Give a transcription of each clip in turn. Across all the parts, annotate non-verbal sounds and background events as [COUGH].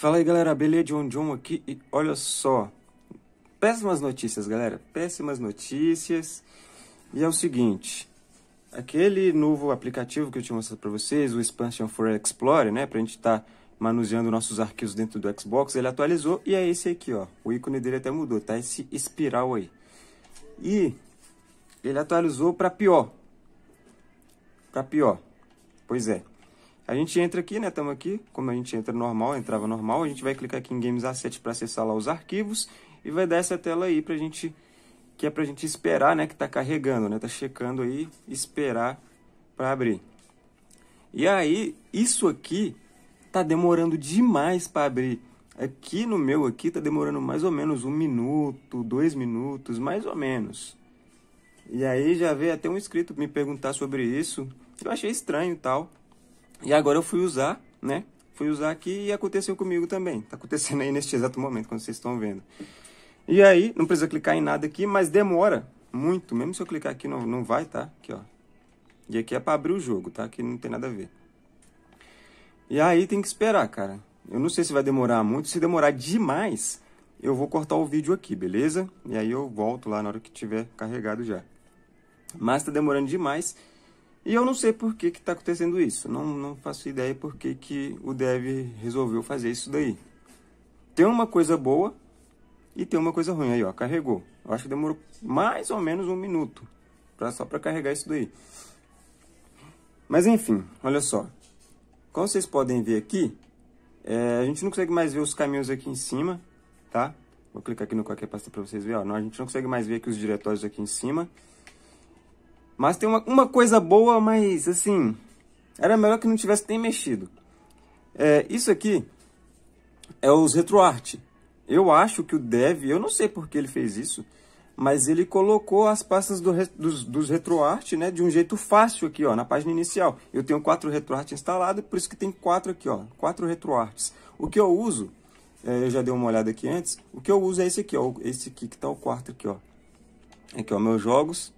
Fala aí galera, beleza? John John aqui e olha só, péssimas notícias galera, péssimas notícias e é o seguinte, aquele novo aplicativo que eu tinha mostrado para vocês, o Expansion for Explorer, né, para a gente estar tá manuseando nossos arquivos dentro do Xbox, ele atualizou e é esse aqui ó, o ícone dele até mudou, tá, esse espiral aí, e ele atualizou para pior, para pior, pois é, a gente entra aqui, né? Estamos aqui, como a gente entra normal, entrava normal, a gente vai clicar aqui em Games Asset para acessar lá os arquivos e vai dar essa tela aí para a gente, que é para a gente esperar, né? Que tá carregando, né? Tá checando aí, esperar para abrir. E aí, isso aqui tá demorando demais para abrir. Aqui no meu aqui tá demorando mais ou menos um minuto, dois minutos, mais ou menos. E aí já veio até um inscrito me perguntar sobre isso. Eu achei estranho e tal. E agora eu fui usar, né? Fui usar aqui e aconteceu comigo também. Tá acontecendo aí neste exato momento, quando vocês estão vendo. E aí, não precisa clicar em nada aqui, mas demora muito. Mesmo se eu clicar aqui, não, não vai, tá? Aqui, ó. E aqui é para abrir o jogo, tá? Que não tem nada a ver. E aí tem que esperar, cara. Eu não sei se vai demorar muito. Se demorar demais, eu vou cortar o vídeo aqui, beleza? E aí eu volto lá na hora que tiver carregado já. Mas tá demorando demais. E eu não sei por que está acontecendo isso. Não, não faço ideia por que, que o dev resolveu fazer isso daí. Tem uma coisa boa e tem uma coisa ruim. Aí, ó, carregou. Eu acho que demorou mais ou menos um minuto pra, só para carregar isso daí. Mas enfim, olha só. Como vocês podem ver aqui, é, a gente não consegue mais ver os caminhos aqui em cima, tá? Vou clicar aqui no qualquer pasta para vocês verem. Ó, não, a gente não consegue mais ver aqui os diretórios aqui em cima. Mas tem uma, uma coisa boa, mas assim, era melhor que não tivesse nem mexido. É, isso aqui é os RetroArt. Eu acho que o Dev, eu não sei porque ele fez isso, mas ele colocou as pastas do, dos, dos RetroArt né, de um jeito fácil aqui ó, na página inicial. Eu tenho quatro RetroArt instalados, por isso que tem quatro aqui, ó, quatro RetroArts. O que eu uso, é, eu já dei uma olhada aqui antes, o que eu uso é esse aqui, ó, esse aqui que está o quarto aqui. ó. Aqui, ó, meus jogos,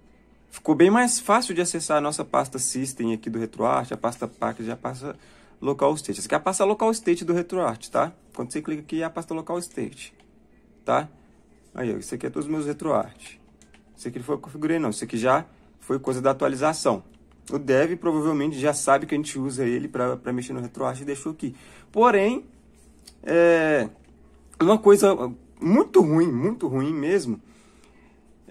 Ficou bem mais fácil de acessar a nossa pasta System aqui do RetroArch, a pasta Package e a pasta Local State. Essa aqui é a pasta Local State do RetroArch, tá? Quando você clica aqui é a pasta Local State, tá? Aí, ó, isso aqui é todos os meus RetroArch. Isso aqui não foi eu configurei, não. Isso aqui já foi coisa da atualização. O dev provavelmente já sabe que a gente usa ele para mexer no RetroArch e deixou aqui. Porém, é uma coisa muito ruim, muito ruim mesmo,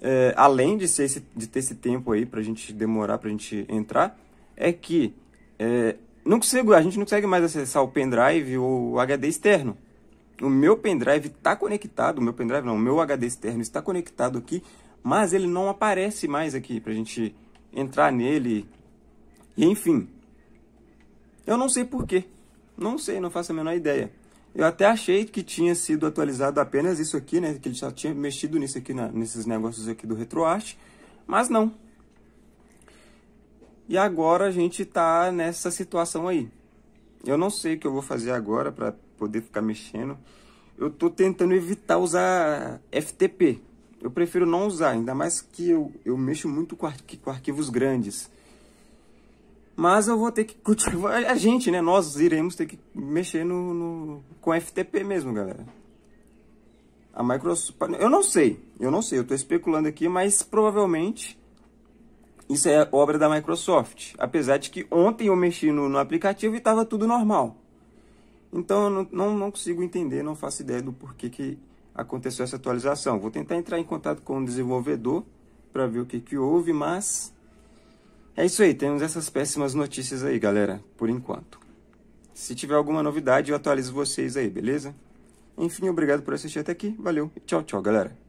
é, além de, ser esse, de ter esse tempo aí para a gente demorar, para a gente entrar, é que é, não consigo, a gente não consegue mais acessar o pendrive ou o HD externo. O meu pendrive está conectado, o meu pendrive não, o meu HD externo está conectado aqui, mas ele não aparece mais aqui para a gente entrar nele. E, enfim, eu não sei porquê. Não sei, não faço a menor ideia. Eu até achei que tinha sido atualizado apenas isso aqui, né? Que ele já tinha mexido nisso aqui, nesses negócios aqui do RetroArch, mas não. E agora a gente tá nessa situação aí. Eu não sei o que eu vou fazer agora para poder ficar mexendo. Eu tô tentando evitar usar FTP. Eu prefiro não usar, ainda mais que eu, eu mexo muito com, com arquivos grandes. Mas eu vou ter que continuar. [LAUGHS] A gente, né? Nós iremos ter que mexer no, no, com FTP mesmo, galera. A Microsoft. Eu não sei. Eu não sei. Eu estou especulando aqui, mas provavelmente isso é obra da Microsoft. Apesar de que ontem eu mexi no, no aplicativo e estava tudo normal. Então eu não, não, não, consigo entender, não faço ideia do porquê que aconteceu essa atualização. Vou tentar entrar em contato com o desenvolvedor para ver o que, que houve, mas é isso aí, temos essas péssimas notícias aí, galera, por enquanto. Se tiver alguma novidade, eu atualizo vocês aí, beleza? Enfim, obrigado por assistir até aqui. Valeu e tchau, tchau, galera.